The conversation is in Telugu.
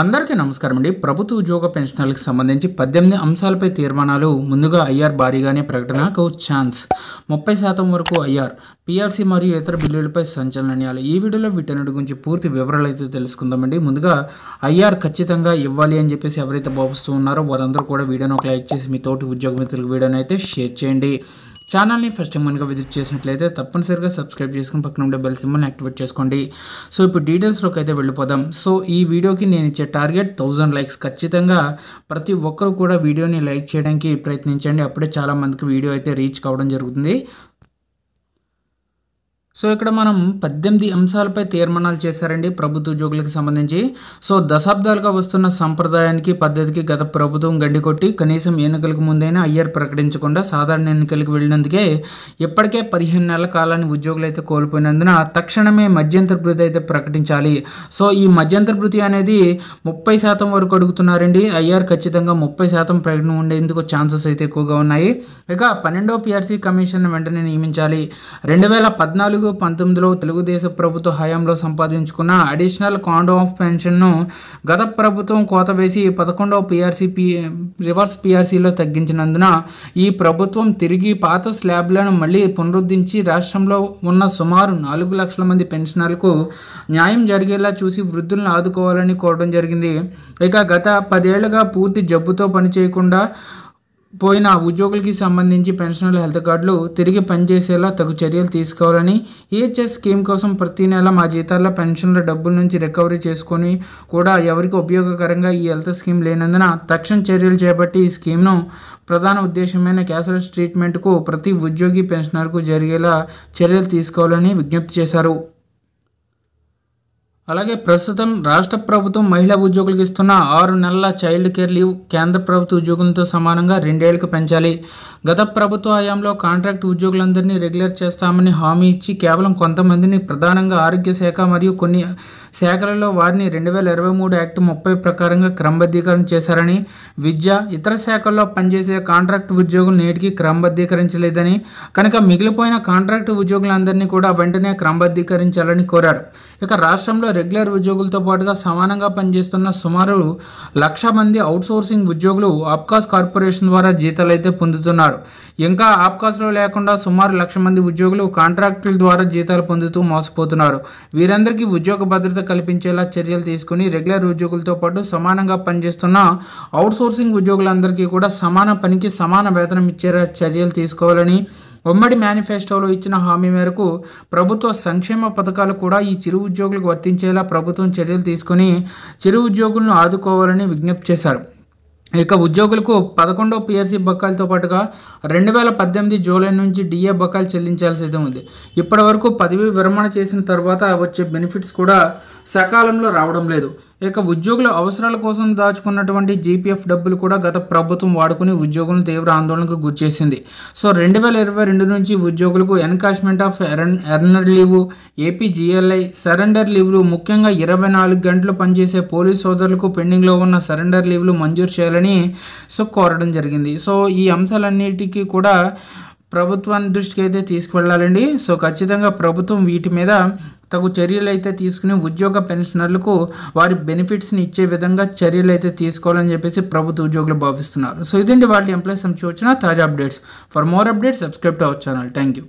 అందరికీ నమస్కారం అండి ప్రభుత్వ ఉద్యోగ పెన్షన్లకు సంబంధించి పద్దెనిమిది అంశాలపై తీర్మానాలు ముందుగా ఐఆర్ భారీగానే ప్రకటనకు ఛాన్స్ ముప్పై శాతం వరకు ఐఆర్ పీఆర్సీ మరియు ఇతర బిల్లులపై నియాలు ఈ వీడియోలో వీటన్నిటి గురించి పూర్తి వివరాలు అయితే తెలుసుకుందామండి ముందుగా ఐఆర్ ఖచ్చితంగా ఇవ్వాలి అని చెప్పేసి ఎవరైతే భావిస్తూ ఉన్నారో వారందరూ కూడా వీడియోను ఒక లైక్ చేసి మీ తోటి ఉద్యోగ మిత్రులకు వీడియోని అయితే షేర్ చేయండి ఛానల్ని ఫస్ట్ టైం కనుక విజిట్ చేసినట్లయితే తప్పనిసరిగా సబ్స్క్రైబ్ చేసుకుని పక్కన ఉండే బెల్ సింబల్ని యాక్టివేట్ చేసుకోండి సో ఇప్పుడు డీటెయిల్స్లోకి అయితే వెళ్ళిపోదాం సో ఈ వీడియోకి నేను ఇచ్చే టార్గెట్ థౌజండ్ లైక్స్ ఖచ్చితంగా ప్రతి ఒక్కరు కూడా వీడియోని లైక్ చేయడానికి ప్రయత్నించండి అప్పుడే చాలామందికి వీడియో అయితే రీచ్ కావడం జరుగుతుంది సో ఇక్కడ మనం పద్దెనిమిది అంశాలపై తీర్మానాలు చేశారండి ప్రభుత్వ ఉద్యోగులకు సంబంధించి సో దశాబ్దాలుగా వస్తున్న సంప్రదాయానికి పద్ధతికి గత ప్రభుత్వం గండికొట్టి కనీసం ఎన్నికలకు ముందైనా అయ్యర్ ప్రకటించకుండా సాధారణ ఎన్నికలకు వెళ్ళినందుకే ఇప్పటికే పదిహేను నెలల కాలాన్ని ఉద్యోగులు అయితే కోల్పోయినందున తక్షణమే మధ్యంతర భృతి అయితే ప్రకటించాలి సో ఈ మధ్యంతర భృతి అనేది ముప్పై శాతం వరకు అడుగుతున్నారండి అయ్యర్ ఖచ్చితంగా ముప్పై శాతం ప్రకటన ఉండేందుకు ఛాన్సెస్ అయితే ఎక్కువగా ఉన్నాయి ఇక పన్నెండో పిఆర్సీ కమిషన్ వెంటనే నియమించాలి రెండు వేల పద్నాలుగు నాలుగు పంతొమ్మిదిలో తెలుగుదేశం ప్రభుత్వ హయాంలో సంపాదించుకున్న అడిషనల్ కాండో ఆఫ్ పెన్షన్ను గత ప్రభుత్వం కోత వేసి పదకొండవ పిఆర్సీ పి రివర్స్ పిఆర్సీలో తగ్గించినందున ఈ ప్రభుత్వం తిరిగి పాత స్లాబ్లను మళ్ళీ పునరుద్ధరించి రాష్ట్రంలో ఉన్న సుమారు నాలుగు లక్షల మంది పెన్షనర్లకు న్యాయం జరిగేలా చూసి వృద్ధులను ఆదుకోవాలని కోరడం జరిగింది ఇక గత పదేళ్లుగా పూర్తి జబ్బుతో పనిచేయకుండా పోయిన ఉద్యోగులకి సంబంధించి పెన్షనర్ల హెల్త్ కార్డులు తిరిగి పనిచేసేలా తగు చర్యలు తీసుకోవాలని ఈహెచ్ఎస్ స్కీమ్ కోసం ప్రతి నెల మా జీతాల్లో పెన్షన్ల డబ్బుల నుంచి రికవరీ చేసుకొని కూడా ఎవరికి ఉపయోగకరంగా ఈ హెల్త్ స్కీమ్ లేనందున తక్షణ చర్యలు చేపట్టి ఈ స్కీమ్ను ప్రధాన ఉద్దేశమైన క్యాన్సర్ ట్రీట్మెంట్కు ప్రతి ఉద్యోగి పెన్షనర్కు జరిగేలా చర్యలు తీసుకోవాలని విజ్ఞప్తి చేశారు అలాగే ప్రస్తుతం రాష్ట్ర ప్రభుత్వం మహిళా ఉద్యోగులకు ఇస్తున్న ఆరు నెలల చైల్డ్ కేర్ లీవ్ కేంద్ర ప్రభుత్వ ఉద్యోగులతో సమానంగా రెండేళ్లకు పెంచాలి గత ప్రభుత్వ హయాంలో కాంట్రాక్ట్ ఉద్యోగులందరినీ రెగ్యులర్ చేస్తామని హామీ ఇచ్చి కేవలం కొంతమందిని ప్రధానంగా ఆరోగ్య శాఖ మరియు కొన్ని శాఖలలో వారిని రెండు వేల ఇరవై మూడు యాక్ట్ ముప్పై ప్రకారంగా క్రమబద్ధీకరణ చేశారని విద్య ఇతర శాఖల్లో పనిచేసే కాంట్రాక్ట్ ఉద్యోగులు నేటికి క్రమబద్ధీకరించలేదని కనుక మిగిలిపోయిన కాంట్రాక్ట్ ఉద్యోగులందరినీ కూడా వెంటనే క్రమబద్ధీకరించాలని కోరారు ఇక రాష్ట్రంలో రెగ్యులర్ ఉద్యోగులతో పాటుగా సమానంగా పనిచేస్తున్న సుమారు లక్ష మంది సోర్సింగ్ ఉద్యోగులు ఆప్కాస్ కార్పొరేషన్ ద్వారా జీతాలు అయితే పొందుతున్నారు ఇంకా ఆప్కాస్లో లేకుండా సుమారు లక్ష మంది ఉద్యోగులు కాంట్రాక్టుల ద్వారా జీతాలు పొందుతూ మోసపోతున్నారు వీరందరికీ ఉద్యోగ భద్రత కల్పించేలా చర్యలు తీసుకుని రెగ్యులర్ ఉద్యోగులతో పాటు సమానంగా పనిచేస్తున్న అవుట్సోర్సింగ్ ఉద్యోగులందరికీ కూడా సమాన పనికి సమాన వేతనం ఇచ్చేలా చర్యలు తీసుకోవాలని ఉమ్మడి మేనిఫెస్టోలో ఇచ్చిన హామీ మేరకు ప్రభుత్వ సంక్షేమ పథకాలు కూడా ఈ చిరు ఉద్యోగులకు వర్తించేలా ప్రభుత్వం చర్యలు తీసుకుని చిరు ఉద్యోగులను ఆదుకోవాలని విజ్ఞప్తి చేశారు ఇక ఉద్యోగులకు పదకొండో పిఎస్సి బకాయిలతో పాటుగా రెండు వేల పద్దెనిమిది జూలై నుంచి డిఏ బకాయిలు చెల్లించాల్సి ఉంది ఇప్పటి వరకు పదవి విరమణ చేసిన తర్వాత వచ్చే బెనిఫిట్స్ కూడా సకాలంలో రావడం లేదు ఇక ఉద్యోగుల అవసరాల కోసం దాచుకున్నటువంటి జీపీఎఫ్ డబ్బులు కూడా గత ప్రభుత్వం వాడుకుని ఉద్యోగులను తీవ్ర ఆందోళనకు గురిచేసింది సో రెండు వేల ఇరవై రెండు నుంచి ఉద్యోగులకు encashment of earned leave APGLI surrender లీవ్లు ముఖ్యంగా ఇరవై నాలుగు గంటలు పనిచేసే పోలీస్ సోదరులకు పెండింగ్లో ఉన్న సరెండర్ లీవ్లు మంజూరు చేయాలని సో కోరడం జరిగింది సో ఈ అంశాలన్నిటికీ కూడా ప్రభుత్వాన్ని దృష్టికి అయితే తీసుకువెళ్ళాలండి సో ఖచ్చితంగా ప్రభుత్వం వీటి మీద తగు చర్యలు అయితే తీసుకుని ఉద్యోగ పెన్షనర్లకు వారి బెనిఫిట్స్ని ఇచ్చే విధంగా చర్యలు అయితే తీసుకోవాలని చెప్పేసి ప్రభుత్వ ఉద్యోగులు భావిస్తున్నారు సో ఇదండి వాళ్ళ ఎంప్లాయీస్ సంబంధించి వచ్చిన తాజా updates for more updates subscribe to our channel thank you